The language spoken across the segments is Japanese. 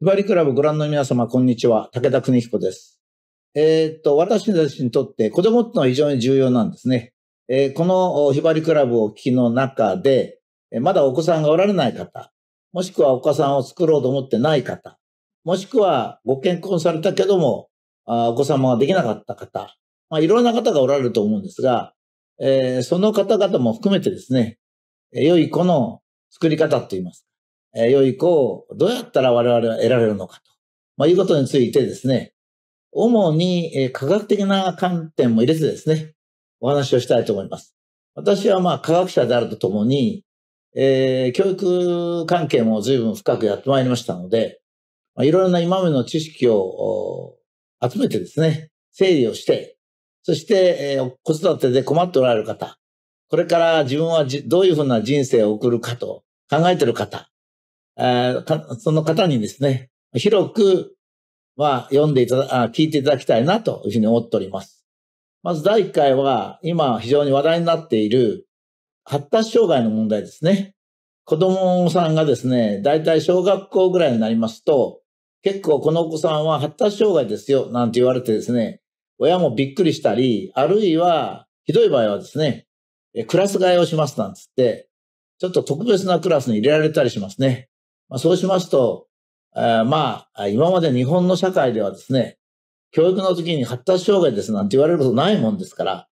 ひばりクラブご覧の皆様、こんにちは。武田邦彦です。えー、っと、私たちにとって子供ってのは非常に重要なんですね。えー、このひばりクラブを聞きの中で、まだお子さんがおられない方、もしくはお子さんを作ろうと思ってない方、もしくはご結婚されたけども、あお子様ができなかった方、まあ、いろんな方がおられると思うんですが、えー、その方々も含めてですね、良い子の作り方といいます良い子をどうやったら我々は得られるのかと、まあ、いうことについてですね、主に科学的な観点も入れてですね、お話をしたいと思います。私はまあ科学者であるとともに、えー、教育関係も随分深くやってまいりましたので、まあ、いろいろな今までの知識を集めてですね、整理をして、そして、えー、子育てで困っておられる方、これから自分はどういうふうな人生を送るかと考えている方、その方にですね、広くは読んでいただ、聞いていただきたいなというふうに思っております。まず第1回は、今非常に話題になっている発達障害の問題ですね。子供さんがですね、だいたい小学校ぐらいになりますと、結構このお子さんは発達障害ですよ、なんて言われてですね、親もびっくりしたり、あるいは、ひどい場合はですね、クラス替えをしますなんつって、ちょっと特別なクラスに入れられたりしますね。まあ、そうしますと、えまあ、今まで日本の社会ではですね、教育の時に発達障害ですなんて言われることないもんですから、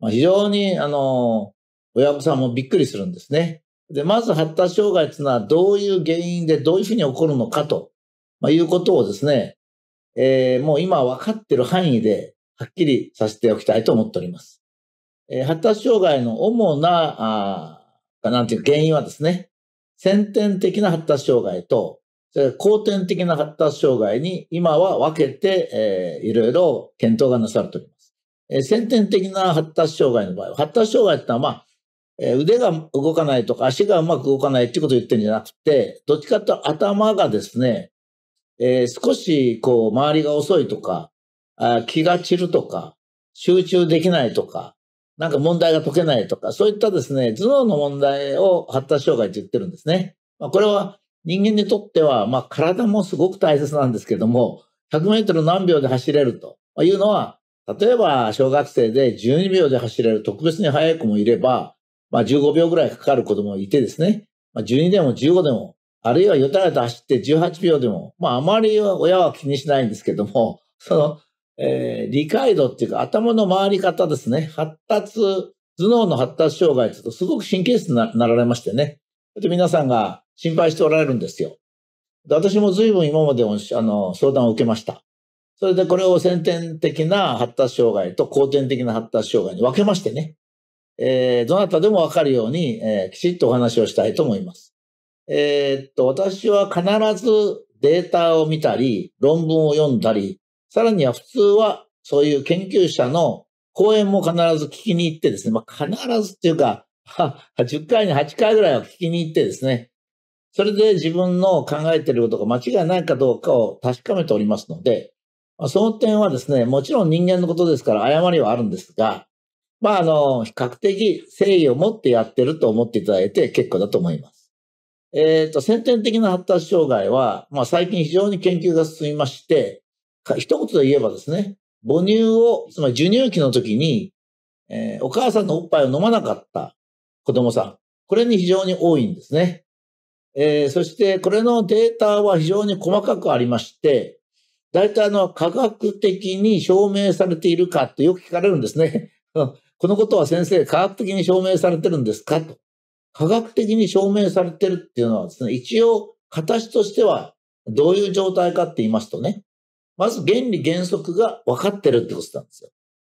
まあ、非常に、あの、親御さんもびっくりするんですね。で、まず発達障害っていうのはどういう原因でどういうふうに起こるのかと、まあ、いうことをですね、えー、もう今分かってる範囲ではっきりさせておきたいと思っております。えー、発達障害の主な、あなんていう原因はですね、先天的な発達障害と、後天的な発達障害に今は分けて、えー、いろいろ検討がなされております。えー、先天的な発達障害の場合、は、発達障害ってのは、まあ、えー、腕が動かないとか足がうまく動かないっていうことを言ってるんじゃなくて、どっちかというと頭がですね、えー、少しこう周りが遅いとか、あ気が散るとか、集中できないとか、なんか問題が解けないとか、そういったですね、頭脳の問題を発達障害って言ってるんですね。まあ、これは人間にとっては、まあ、体もすごく大切なんですけども、100メートル何秒で走れるというのは、例えば小学生で12秒で走れる特別に速い子もいれば、まあ、15秒ぐらいかかる子供もいてですね、まあ、12でも15でも、あるいはよたらと走って18秒でも、まあ、あまり親は気にしないんですけども、そのえー、理解度っていうか頭の回り方ですね。発達、頭脳の発達障害って言うとすごく神経質になられましてね。で皆さんが心配しておられるんですよ。で私も随分今までもあの相談を受けました。それでこれを先天的な発達障害と後天的な発達障害に分けましてね。えー、どなたでもわかるように、えー、きちっとお話をしたいと思います。えー、っと、私は必ずデータを見たり、論文を読んだり、さらには普通は、そういう研究者の講演も必ず聞きに行ってですね、まあ、必ずっていうか、10回に8回ぐらいは聞きに行ってですね、それで自分の考えていることが間違いないかどうかを確かめておりますので、まあ、その点はですね、もちろん人間のことですから誤りはあるんですが、まあ、あの、比較的誠意を持ってやってると思っていただいて結構だと思います。えっ、ー、と、先天的な発達障害は、まあ、最近非常に研究が進みまして、一言で言えばですね、母乳を、つまり授乳期の時に、えー、お母さんのおっぱいを飲まなかった子供さん。これに非常に多いんですね。えー、そして、これのデータは非常に細かくありまして、大体あの、科学的に証明されているかってよく聞かれるんですね。このことは先生、科学的に証明されてるんですかと。科学的に証明されてるっていうのはですね、一応、形としてはどういう状態かって言いますとね、まず原理原則が分かってるってことなんですよ。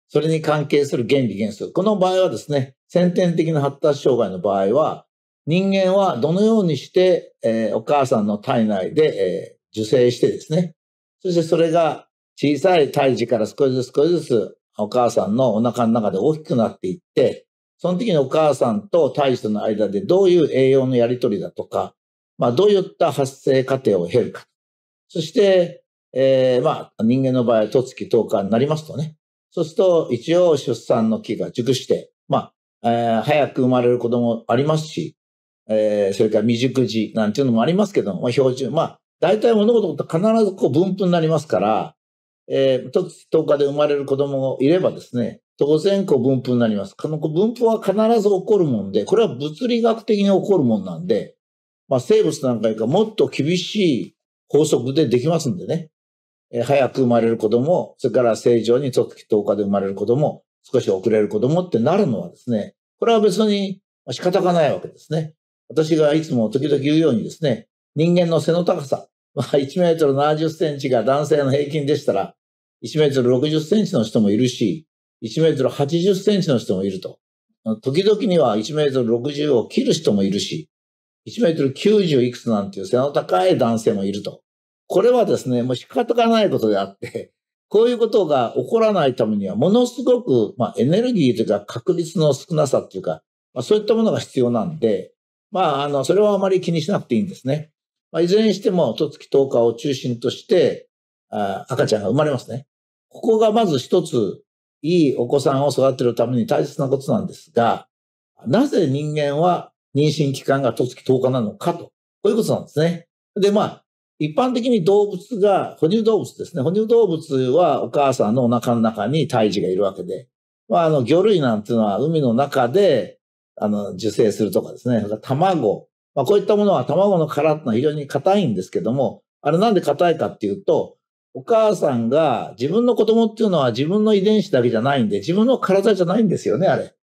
それに関係する原理原則。この場合はですね、先天的な発達障害の場合は、人間はどのようにして、えー、お母さんの体内で、えー、受精してですね、そしてそれが小さい胎児から少しずつ少しずつお母さんのお腹の中で大きくなっていって、その時にお母さんと胎児との間でどういう栄養のやり取りだとか、まあどういった発生過程を経るか。そして、えー、まあ、人間の場合、十月10日になりますとね。そうすると、一応出産の期が熟して、まあ、えー、早く生まれる子供ありますし、えー、それから未熟児なんていうのもありますけども、まあ、標準、まあ、大体物事って必ずこう分布になりますから、えー、10日で生まれる子供がいればですね、当然こう分布になります。この分布は必ず起こるもんで、これは物理学的に起こるもんなんで、まあ、生物なんかよりかもっと厳しい法則でできますんでね。え早く生まれる子供、それから正常に直期10日で生まれる子供、少し遅れる子供ってなるのはですね、これは別に仕方がないわけですね。私がいつも時々言うようにですね、人間の背の高さ、まあ、1メートル70センチが男性の平均でしたら、1メートル60センチの人もいるし、1メートル80センチの人もいると。時々には1メートル60を切る人もいるし、1メートル90いくつなんていう背の高い男性もいると。これはですね、もう仕方がないことであって、こういうことが起こらないためには、ものすごく、まあ、エネルギーというか確率の少なさというか、まあ、そういったものが必要なんで、まあ、あの、それはあまり気にしなくていいんですね。まあ、いずれにしても、とつき10日を中心として、あ赤ちゃんが生まれますね。ここがまず一つ、いいお子さんを育てるために大切なことなんですが、なぜ人間は妊娠期間がとつき10日なのかと、こういうことなんですね。で、まあ、一般的に動物が、哺乳動物ですね。哺乳動物はお母さんのお腹の中に胎児がいるわけで。まあ、あの、魚類なんていうのは海の中で、あの、受精するとかですね。卵。まあ、こういったものは卵の殻ってのは非常に硬いんですけども、あれなんで硬いかっていうと、お母さんが自分の子供っていうのは自分の遺伝子だけじゃないんで、自分の体じゃないんですよね、あれ。